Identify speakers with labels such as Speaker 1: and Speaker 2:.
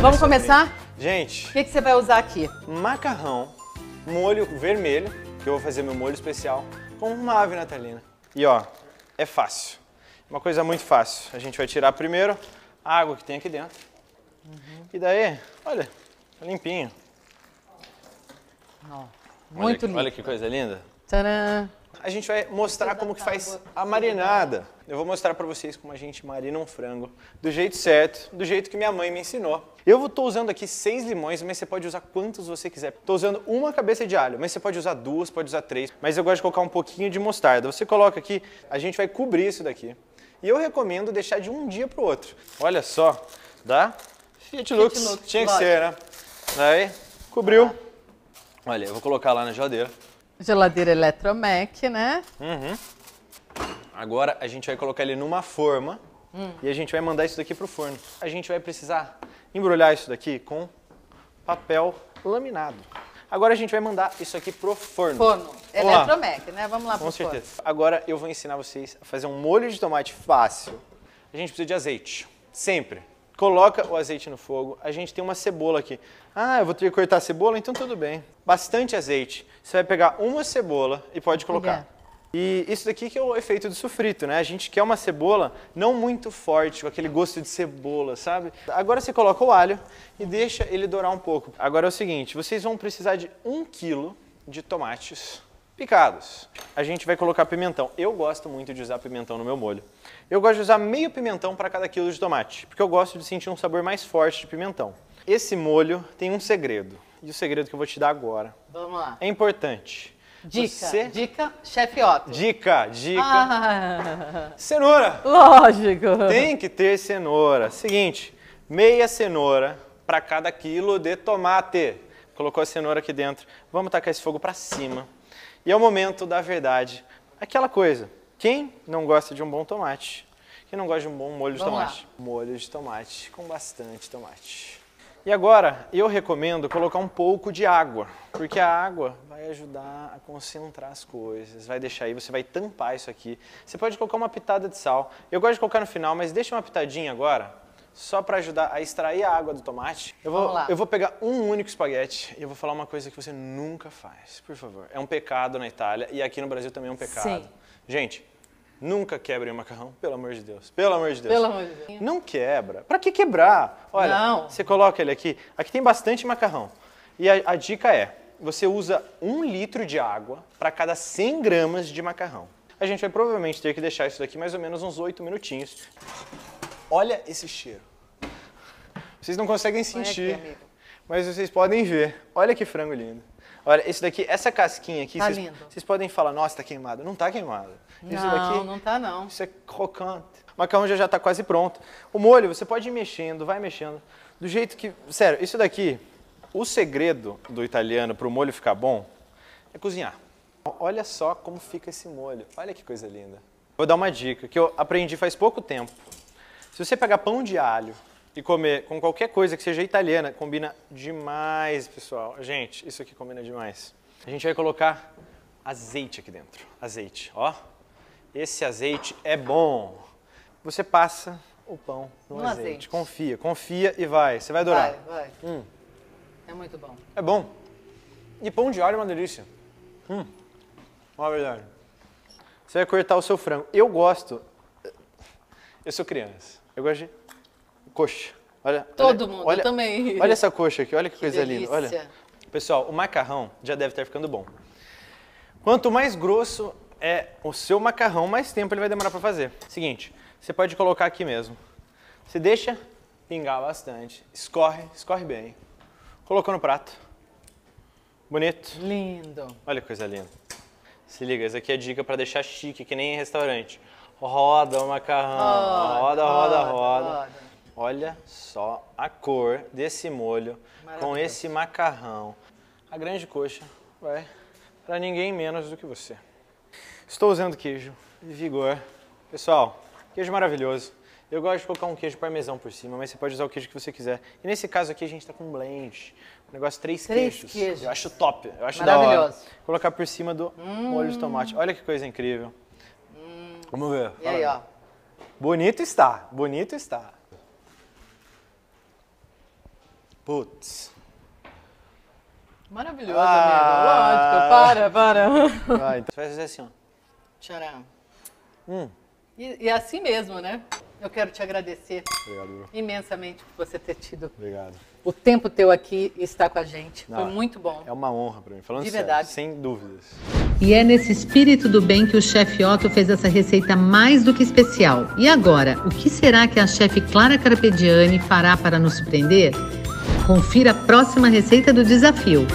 Speaker 1: Vamos começar? Gente. O que, que você vai usar aqui? Macarrão, molho vermelho, que eu vou fazer meu molho especial, com uma ave natalina. E ó, é fácil. Uma coisa muito fácil. A gente vai tirar primeiro a água que tem aqui dentro. Uhum. E daí, olha, tá limpinho. Oh, muito olha, lindo. Olha que coisa linda. Tcharam! a gente vai mostrar como que faz a marinada. Eu vou mostrar para vocês como a gente marina um frango do jeito certo, do jeito que minha mãe me ensinou. Eu estou usando aqui seis limões, mas você pode usar quantos você quiser. Estou usando uma cabeça de alho, mas você pode usar duas, pode usar três. Mas eu gosto de colocar um pouquinho de mostarda. Você coloca aqui, a gente vai cobrir isso daqui. E eu recomendo deixar de um dia para o outro. Olha só, dá? Fiat Lux, tinha que lógico. ser, né? Aí, cobriu. Olha, eu vou colocar lá na geladeira. Geladeira Eletromec, né? Uhum. Agora a gente vai colocar ele numa forma hum. e a gente vai mandar isso daqui pro forno. A gente vai precisar embrulhar isso daqui com papel laminado. Agora a gente vai mandar isso aqui pro forno. Forno. Eletromec, né? Vamos lá pro forno. Com certeza. Agora eu vou ensinar vocês a fazer um molho de tomate fácil. A gente precisa de azeite. Sempre coloca o azeite no fogo. A gente tem uma cebola aqui. Ah, eu vou ter que cortar a cebola? Então tudo bem. Bastante azeite. Você vai pegar uma cebola e pode colocar. E isso daqui que é o efeito do sufrito, né? A gente quer uma cebola não muito forte, com aquele gosto de cebola, sabe? Agora você coloca o alho e deixa ele dourar um pouco. Agora é o seguinte, vocês vão precisar de um quilo de tomates picados. A gente vai colocar pimentão. Eu gosto muito de usar pimentão no meu molho. Eu gosto de usar meio pimentão para cada quilo de tomate, porque eu gosto de sentir um sabor mais forte de pimentão. Esse molho tem um segredo, e o segredo que eu vou te dar agora. Vamos lá. É importante. Dica, Você... dica, chefe Otto. Dica, dica. Ah. Cenoura. Lógico. Tem que ter cenoura. Seguinte, meia cenoura para cada quilo de tomate. Colocou a cenoura aqui dentro. Vamos tacar esse fogo para cima e é o momento da verdade. Aquela coisa, quem não gosta de um bom tomate? Quem não gosta de um bom molho de Vamos tomate? Lá. Molho de tomate, com bastante tomate. E agora, eu recomendo colocar um pouco de água, porque a água vai ajudar a concentrar as coisas, vai deixar aí, você vai tampar isso aqui. Você pode colocar uma pitada de sal. Eu gosto de colocar no final, mas deixa uma pitadinha agora, só para ajudar a extrair a água do tomate. Eu vou, eu vou pegar um único espaguete e eu vou falar uma coisa que você nunca faz, por favor. É um pecado na Itália e aqui no Brasil também é um pecado. Sim. Gente, Nunca quebrem o macarrão, pelo amor de Deus. Pelo amor de Deus. Pelo amor de Deus. Não quebra. Para que quebrar? Olha, Não. você coloca ele aqui. Aqui tem bastante macarrão. E a, a dica é, você usa um litro de água para cada 100 gramas de macarrão. A gente vai provavelmente ter que deixar isso daqui mais ou menos uns 8 minutinhos. Olha esse cheiro. Vocês não conseguem sentir, aqui, mas vocês podem ver. Olha que frango lindo. Olha, esse daqui, essa casquinha aqui, tá vocês, lindo. vocês podem falar, nossa, tá queimado. Não tá queimado. Não, isso daqui, não tá não. Isso é crocante. O macarrão já, já tá quase pronto. O molho, você pode ir mexendo, vai mexendo. Do jeito que... Sério, isso daqui, o segredo do italiano para o molho ficar bom é cozinhar. Olha só como fica esse molho. Olha que coisa linda. Vou dar uma dica que eu aprendi faz pouco tempo. Se você pegar pão de alho e comer com qualquer coisa que seja italiana, combina demais, pessoal. Gente, isso aqui combina demais. A gente vai colocar azeite aqui dentro. Azeite, ó. Esse azeite é bom. Você passa o pão no, azeite. azeite. Confia, confia e vai. Você vai adorar. Vai, vai. Hum. É muito bom. É bom. E pão de alho é uma delícia. Hum. Uma verdade. Você vai cortar o seu frango. Eu gosto. Eu sou criança. Eu gosto de coxa. Olha, Todo olha, mundo, olha, também. Olha essa coxa aqui, olha que, que coisa delícia. linda. Olha. Pessoal, o macarrão já deve estar ficando bom. Quanto mais grosso é o seu macarrão, mais tempo ele vai demorar para fazer. Seguinte, você pode colocar aqui mesmo. Você deixa pingar bastante, escorre, escorre bem. Colocou no prato. Bonito. Lindo. Olha que coisa linda. Se liga, essa aqui é a dica para deixar chique, que nem em restaurante roda o macarrão, roda, roda, roda, roda. Olha só a cor desse molho com esse macarrão. A grande coxa vai para ninguém menos do que você. Estou usando queijo Vigor. Pessoal, queijo maravilhoso. Eu gosto de colocar um queijo parmesão por cima, mas você pode usar o queijo que você quiser. E nesse caso aqui a gente está com um blend. Um negócio três, três queijos. queijos. Eu acho top, eu acho da hora. Colocar por cima do hum. molho de hum. tomate. Olha que coisa incrível. Vamos ver. E aí, ó. Bonito está, bonito está. Putz. Maravilhoso, ah. amigo. Lógico, para, para. Vai. então. faz vai assim, ó. Tcharam. Hum. E, e é assim mesmo, né? Eu quero te agradecer Obrigado, imensamente por você ter tido Obrigado. o tempo teu aqui e estar com a gente. Não, Foi muito bom. É uma honra para mim, falando De sério, verdade. sem dúvidas. E é nesse espírito do bem que o chefe Otto fez essa receita mais do que especial. E agora, o que será que a chefe Clara Carpegiani fará para nos surpreender? Confira a próxima receita do desafio.